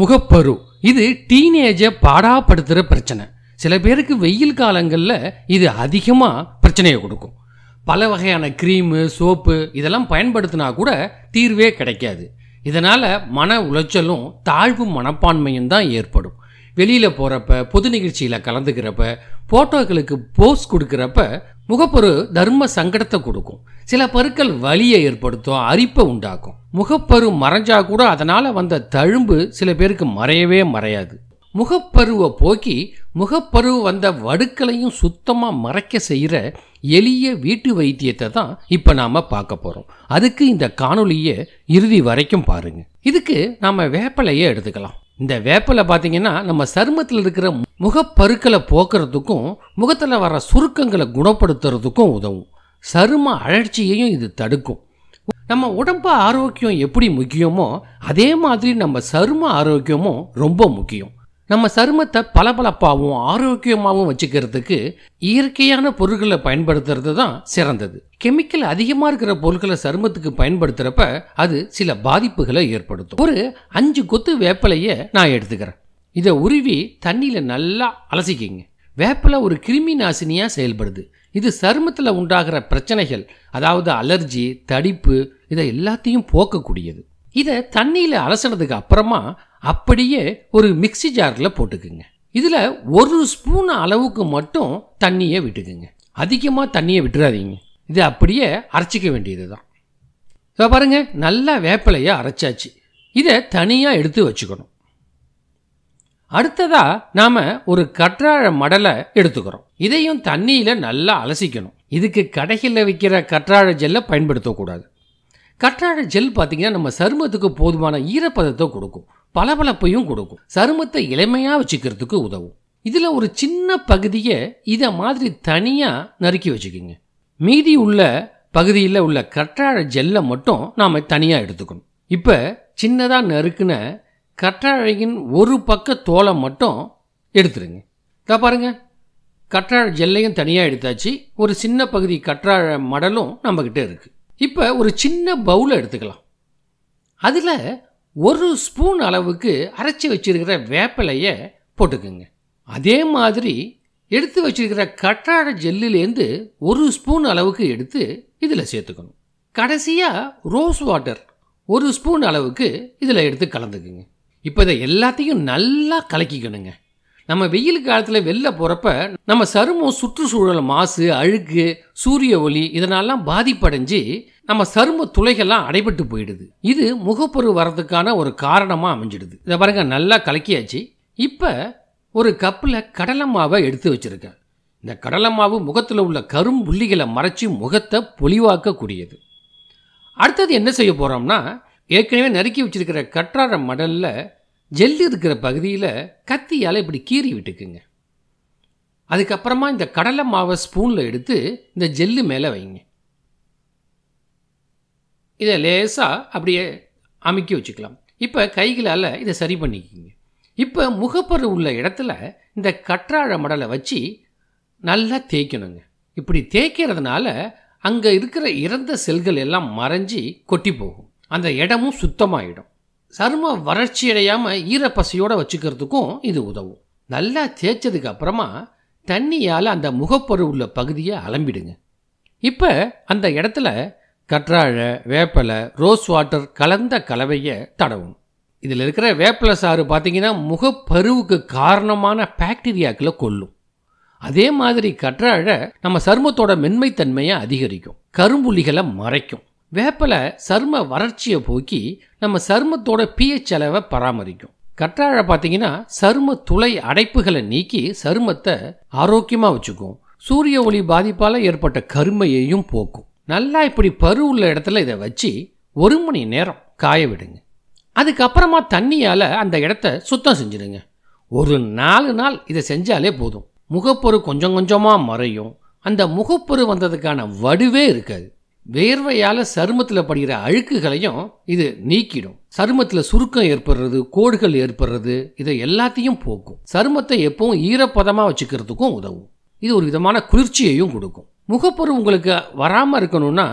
முகப்பரு இது டீனேஜை பாடாப்படுத்துகிற பிரச்சனை சில பேருக்கு வெயில் காலங்களில் இது அதிகமாக பிரச்சனையை கொடுக்கும் பல வகையான க்ரீமு சோப்பு இதெல்லாம் பயன்படுத்தினா கூட தீர்வே கிடைக்காது இதனால் மன உளைச்சலும் தாழ்வு மனப்பான்மையும் தான் ஏற்படும் வெளியில் போகிறப்ப பொது நிகழ்ச்சியில் கலந்துக்கிறப்ப போட்டோக்களுக்கு போஸ் கொடுக்குறப்ப முகப்பொரு தர்ம சங்கடத்தை கொடுக்கும் சில பருக்கள் வலியை ஏற்படுத்தும் அரிப்பை உண்டாக்கும் முகப்பரு மறைஞ்சா கூட அதனால வந்த தழும்பு சில பேருக்கு மறையவே மறையாது முகப்பருவை போக்கி முகப்பருவு வந்த வடுக்களையும் சுத்தமாக மறைக்க செய்கிற எளிய வீட்டு வைத்தியத்தை தான் இப்போ நாம் பார்க்க போகிறோம் அதுக்கு இந்த காணொலியை இறுதி வரைக்கும் பாருங்கள் இதுக்கு நாம் வேப்பலையே எடுத்துக்கலாம் இந்த வேப்பலை பார்த்தீங்கன்னா நம்ம சருமத்தில் இருக்கிற முகப்பருக்களை போக்குறதுக்கும் முகத்தில் வர சுருக்கங்களை குணப்படுத்துறதுக்கும் உதவும் சரும அழற்சியையும் இது தடுக்கும் நம்ம உடம்பு ஆரோக்கியம் எப்படி முக்கியமோ அதே மாதிரி நம்ம சரும ஆரோக்கியமும் ரொம்ப முக்கியம் நம்ம சருமத்தை பளபளப்பாகவும் ஆரோக்கியமாகவும் வச்சுக்கிறதுக்கு இயற்கையான பொருட்களை பயன்படுத்துறது தான் சிறந்தது கெமிக்கல் அதிகமாக இருக்கிற பொருட்களை சருமத்துக்கு பயன்படுத்துகிறப்ப அது சில பாதிப்புகளை ஏற்படுத்தும் ஒரு அஞ்சு கொத்து வேப்பலையை நான் எடுத்துக்கிறேன் இதை உருவி தண்ணியில் நல்லா அலசிக்கிங்க வேப்பில ஒரு கிருமி நாசினியாக செயல்படுது இது சருமத்தில் உண்டாகிற பிரச்சனைகள் அதாவது அலர்ஜி தடிப்பு இதை எல்லாத்தையும் போக்கக்கூடியது இதை தண்ணியில் அலசினதுக்கு அப்புறமா அப்படியே ஒரு மிக்சி ஜாரில் போட்டுக்குங்க இதில் ஒரு ஸ்பூன் அளவுக்கு மட்டும் தண்ணியை விட்டுக்குங்க அதிகமாக தண்ணியை விட்டுறாதீங்க இது அப்படியே அரைச்சிக்க வேண்டியது தான் இப்போ பாருங்கள் நல்லா வேப்பிலையை அரைச்சாச்சு இதை தனியாக எடுத்து வச்சுக்கணும் அடுத்ததா நாம ஒரு கற்றாழ மடலை எடுத்துக்கிறோம் இதையும் தண்ணியில நல்லா அலசிக்கணும் இதுக்கு கடைகளில் விற்கிற கற்றாழ ஜெல்லை பயன்படுத்தக்கூடாது கற்றாழ ஜெல் பார்த்தீங்கன்னா நம்ம சருமத்துக்கு போதுமான ஈரப்பதத்தை கொடுக்கும் பளபளப்பையும் கொடுக்கும் சருமத்தை இளமையாக வச்சுக்கிறதுக்கு உதவும் இதில் ஒரு சின்ன பகுதியை இதை மாதிரி தனியாக நறுக்கி வச்சுக்கோங்க மீதி உள்ள பகுதியில் உள்ள கற்றாழ ஜெல்லை மட்டும் நாம் தனியாக எடுத்துக்கணும் இப்போ சின்னதாக நறுக்குன கற்றாழையின் ஒரு பக்க தோலை மட்டும் எடுத்துருங்க இதா பாருங்கள் கற்றாழை ஜெல்லையும் தனியாக எடுத்தாச்சு ஒரு சின்ன பகுதி கற்றாழை மடலும் நம்மக்கிட்ட இருக்குது இப்போ ஒரு சின்ன பவுலை எடுத்துக்கலாம் அதில் ஒரு ஸ்பூன் அளவுக்கு அரைச்சி வச்சுருக்கிற வேப்பிலையை போட்டுக்குங்க அதே மாதிரி எடுத்து வச்சுருக்கிற கற்றாழை ஜெல்லிலேருந்து ஒரு ஸ்பூன் அளவுக்கு எடுத்து இதில் சேர்த்துக்கணும் கடைசியாக ரோஸ் வாட்டர் ஒரு ஸ்பூன் அளவுக்கு இதில் எடுத்து கலந்துக்குங்க இப்போ இதை எல்லாத்தையும் நல்லா கலக்கிக்கணுங்க நம்ம வெயில் காலத்தில் வெளில போகிறப்ப நம்ம சருமம் சுற்றுச்சூழல் மாசு அழுக்கு சூரிய ஒளி இதனாலாம் பாதிப்படைஞ்சு நம்ம சரும துளைகள்லாம் அடைபட்டு போயிடுது இது முகப்பொரு வரதுக்கான ஒரு காரணமாக அமைஞ்சிடுது இதை பாருங்க நல்லா கலக்கியாச்சு இப்போ ஒரு கப்பில் கடலை மாவை எடுத்து வச்சுருக்கேன் இந்த கடலை மாவு முகத்தில் உள்ள புள்ளிகளை மறைச்சி முகத்தை பொலிவாக்கக்கூடியது அடுத்தது என்ன செய்ய போகிறோம்னா ஏற்கனவே நறுக்கி வச்சிருக்கிற கற்றாழ மடலில் ஜெல்லு இருக்கிற பகுதியில் கத்தியால் இப்படி கீறி விட்டுக்குங்க அதுக்கப்புறமா இந்த கடலை மாவை ஸ்பூனில் எடுத்து இந்த ஜெல்லு மேலே வைங்க இதை லேசாக அப்படியே அமைக்கி வச்சுக்கலாம் இப்போ கைகளால் இதை சரி பண்ணிக்கிங்க இப்போ முகப்பரு உள்ள இடத்துல இந்த கற்றாழ மடலை வச்சு நல்லா தேய்க்கணுங்க இப்படி தேய்க்கிறதுனால அங்கே இருக்கிற இறந்த செல்கள் எல்லாம் மறைஞ்சி கொட்டி போகும் அந்த இடமும் சுத்தமாகிடும் சருமம் வறட்சி அடையாமல் ஈரப்பசையோடு வச்சுக்கிறதுக்கும் இது உதவும் நல்லா தேய்ச்சதுக்கு அப்புறமா தண்ணியால் அந்த முகப்பரு உள்ள பகுதியை அலம்பிடுங்க இப்போ அந்த இடத்துல கற்றாழை வேப்பலை ரோஸ் வாட்டர் கலந்த கலவையை தடவும் இதில் இருக்கிற வேப்பலை சாறு பார்த்தீங்கன்னா முகப்பருவுக்கு காரணமான பாக்டீரியாக்களை கொல்லும் அதே மாதிரி கற்றாழை நம்ம சருமத்தோட மென்மைத்தன்மையை அதிகரிக்கும் கரும்புள்ளிகளை மறைக்கும் வேப்பலை சர்ம வறட்சியை போக்கி நம்ம சருமத்தோட பிஹெச் அளவை பராமரிக்கும் கற்றாழை பார்த்தீங்கன்னா சரும துளை அடைப்புகளை நீக்கி சருமத்தை ஆரோக்கியமாக வச்சுக்கும் சூரிய ஒளி பாதிப்பால் ஏற்பட்ட கருமையையும் போக்கும் நல்லா இப்படி பரு உள்ள இடத்துல இதை வச்சு ஒரு மணி நேரம் காய விடுங்க அதுக்கப்புறமா தண்ணியால் அந்த இடத்த சுத்தம் செஞ்சிடுங்க ஒரு நாலு நாள் இதை செஞ்சாலே போதும் முகப்பொரு கொஞ்சம் கொஞ்சமாக மறையும் அந்த முகப்பொரு வந்ததுக்கான வடுவே இருக்காது வேர்வையால் சருமத்தில் படுகிற அழுக்குகளையும் இது நீக்கிடும் சருமத்தில் சுருக்கம் ஏற்படுறது கோடுகள் ஏற்படுறது இதை எல்லாத்தையும் போக்கும் சருமத்தை எப்பவும் ஈரப்பதமாக வச்சுக்கிறதுக்கும் உதவும் இது ஒரு விதமான குளிர்ச்சியையும் கொடுக்கும் முகப்பொருள் உங்களுக்கு வராமல் இருக்கணும்னா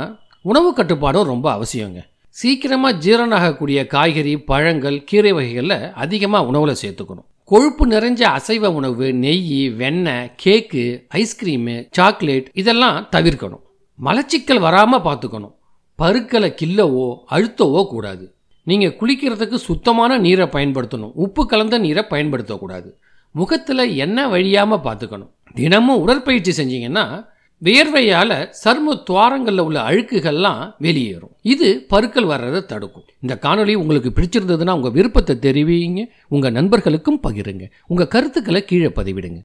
உணவு கட்டுப்பாடும் ரொம்ப அவசியங்க சீக்கிரமாக ஜீரணம் ஆகக்கூடிய காய்கறி பழங்கள் கீரை வகைகளில் அதிகமாக உணவில் சேர்த்துக்கணும் கொழுப்பு நிறைஞ்ச அசைவ உணவு நெய் வெண்ணெய் கேக்கு ஐஸ்கிரீமு சாக்லேட் இதெல்லாம் தவிர்க்கணும் மலச்சிக்கல் வராமல் பார்த்துக்கணும் பருக்களை கில்லவோ அழுத்தவோ கூடாது நீங்கள் குளிக்கிறதுக்கு சுத்தமான நீரை பயன்படுத்தணும் உப்பு கலந்த நீரை பயன்படுத்தக்கூடாது முகத்தில் எண்ணெய் வழியாமல் பார்த்துக்கணும் தினமும் உடற்பயிற்சி செஞ்சீங்கன்னா வேர்வையால் சர்ம துவாரங்களில் உள்ள அழுக்குகள்லாம் வெளியேறும் இது பருக்கள் வர்றதை தடுக்கும் இந்த காணொலி உங்களுக்கு பிடிச்சிருந்ததுன்னா உங்கள் விருப்பத்தை தெரிவிங்க உங்கள் நண்பர்களுக்கும் பகிருங்க உங்கள் கருத்துக்களை கீழே பதிவிடுங்க